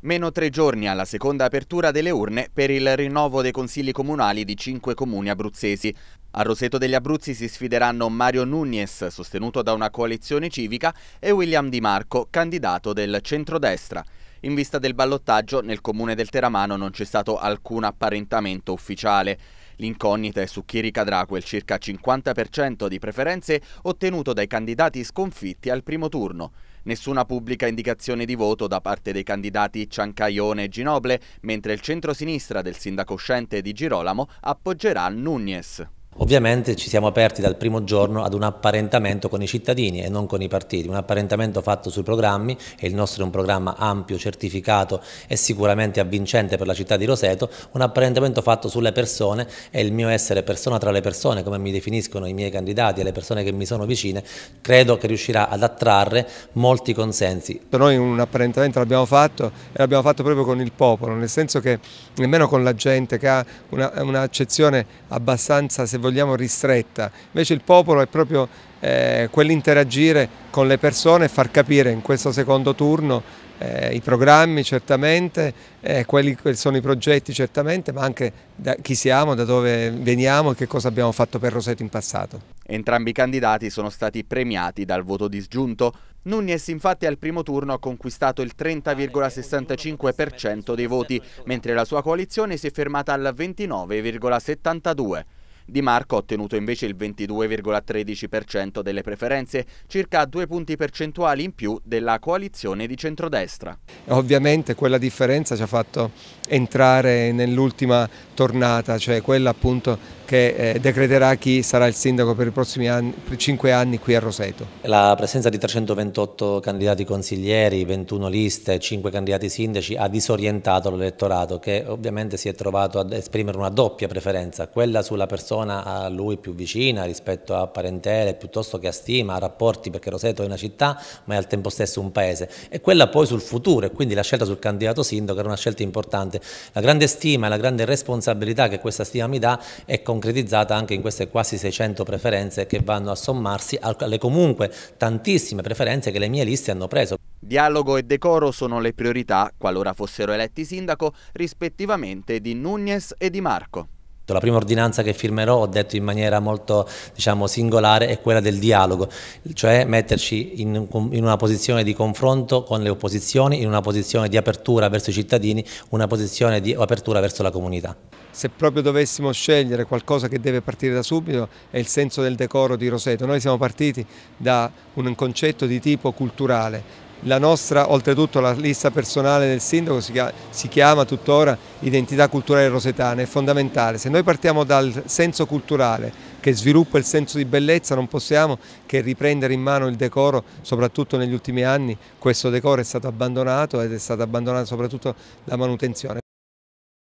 Meno tre giorni alla seconda apertura delle urne per il rinnovo dei consigli comunali di cinque comuni abruzzesi. A Roseto degli Abruzzi si sfideranno Mario Nunez, sostenuto da una coalizione civica, e William Di Marco, candidato del centrodestra. In vista del ballottaggio, nel comune del Teramano non c'è stato alcun apparentamento ufficiale. L'incognita è su chi ricadrà quel circa 50% di preferenze ottenuto dai candidati sconfitti al primo turno. Nessuna pubblica indicazione di voto da parte dei candidati Ciancaione e Ginoble, mentre il centro-sinistra del sindaco uscente di Girolamo appoggerà Nunez. Ovviamente ci siamo aperti dal primo giorno ad un apparentamento con i cittadini e non con i partiti, un apparentamento fatto sui programmi e il nostro è un programma ampio, certificato e sicuramente avvincente per la città di Roseto, un apparentamento fatto sulle persone e il mio essere persona tra le persone, come mi definiscono i miei candidati e le persone che mi sono vicine, credo che riuscirà ad attrarre molti consensi. Noi un apparentamento l'abbiamo fatto e l'abbiamo fatto proprio con il popolo, nel senso che nemmeno con la gente che ha un'accezione abbastanza, se vogliamo, vogliamo ristretta, invece il popolo è proprio eh, quell'interagire con le persone e far capire in questo secondo turno eh, i programmi certamente, eh, quelli che sono i progetti certamente, ma anche chi siamo, da dove veniamo e che cosa abbiamo fatto per Roseto in passato. Entrambi i candidati sono stati premiati dal voto disgiunto. Nunes infatti al primo turno ha conquistato il 30,65% dei voti, mentre la sua coalizione si è fermata al 29,72%. Di Marco ha ottenuto invece il 22,13% delle preferenze, circa due punti percentuali in più della coalizione di centrodestra. Ovviamente quella differenza ci ha fatto entrare nell'ultima tornata, cioè quella appunto che eh, decreterà chi sarà il sindaco per i prossimi anni, per 5 anni qui a Roseto. La presenza di 328 candidati consiglieri, 21 liste, 5 candidati sindaci ha disorientato l'elettorato che ovviamente si è trovato ad esprimere una doppia preferenza, quella sulla persona a lui più vicina rispetto a parentele piuttosto che a stima, a rapporti perché Roseto è una città ma è al tempo stesso un paese e quella poi sul futuro e quindi la scelta sul candidato sindaco era una scelta importante. La grande stima e la grande responsabilità che questa stima mi dà è con concretizzata anche in queste quasi 600 preferenze che vanno a sommarsi alle comunque tantissime preferenze che le mie liste hanno preso. Dialogo e decoro sono le priorità, qualora fossero eletti sindaco, rispettivamente di Nunez e di Marco. La prima ordinanza che firmerò, ho detto in maniera molto diciamo, singolare, è quella del dialogo, cioè metterci in, in, una posizione di confronto con le opposizioni, in una posizione di apertura verso i cittadini, una posizione di apertura verso la comunità. Se proprio dovessimo scegliere qualcosa che deve partire da subito è il senso del decoro di Roseto. Noi siamo partiti da un concetto di tipo culturale, la nostra, oltretutto la lista personale del sindaco si chiama, si chiama tuttora identità culturale rosetana, è fondamentale. Se noi partiamo dal senso culturale che sviluppa il senso di bellezza non possiamo che riprendere in mano il decoro, soprattutto negli ultimi anni questo decoro è stato abbandonato ed è stata abbandonata soprattutto la manutenzione.